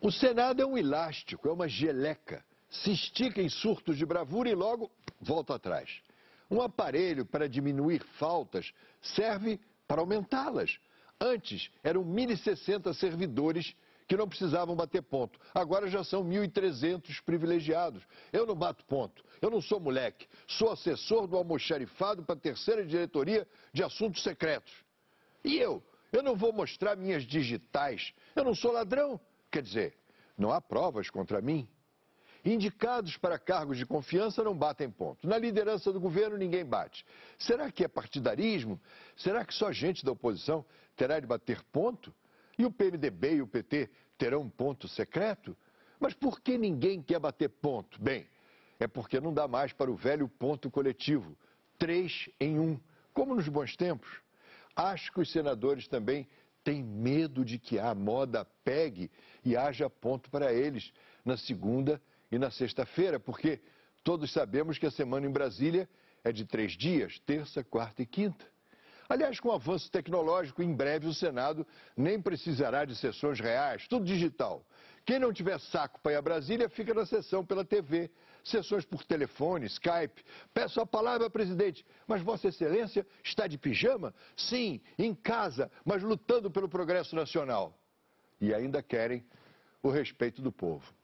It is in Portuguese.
O Senado é um elástico, é uma geleca. Se estica em surtos de bravura e logo volta atrás. Um aparelho para diminuir faltas serve para aumentá-las. Antes eram 1.060 servidores que não precisavam bater ponto. Agora já são 1.300 privilegiados. Eu não bato ponto. Eu não sou moleque. Sou assessor do almoxarifado para a terceira diretoria de assuntos secretos. E eu? Eu não vou mostrar minhas digitais. Eu não sou ladrão. Quer dizer, não há provas contra mim. Indicados para cargos de confiança não batem ponto. Na liderança do governo ninguém bate. Será que é partidarismo? Será que só gente da oposição terá de bater ponto? E o PMDB e o PT terão um ponto secreto? Mas por que ninguém quer bater ponto? Bem, é porque não dá mais para o velho ponto coletivo, três em um, como nos bons tempos. Acho que os senadores também tem medo de que a moda pegue e haja ponto para eles na segunda e na sexta-feira, porque todos sabemos que a semana em Brasília é de três dias terça, quarta e quinta. Aliás, com o avanço tecnológico, em breve o Senado nem precisará de sessões reais, tudo digital. Quem não tiver saco para ir a Brasília, fica na sessão pela TV. Sessões por telefone, Skype. Peço a palavra, presidente. Mas Vossa Excelência está de pijama? Sim, em casa, mas lutando pelo progresso nacional. E ainda querem o respeito do povo.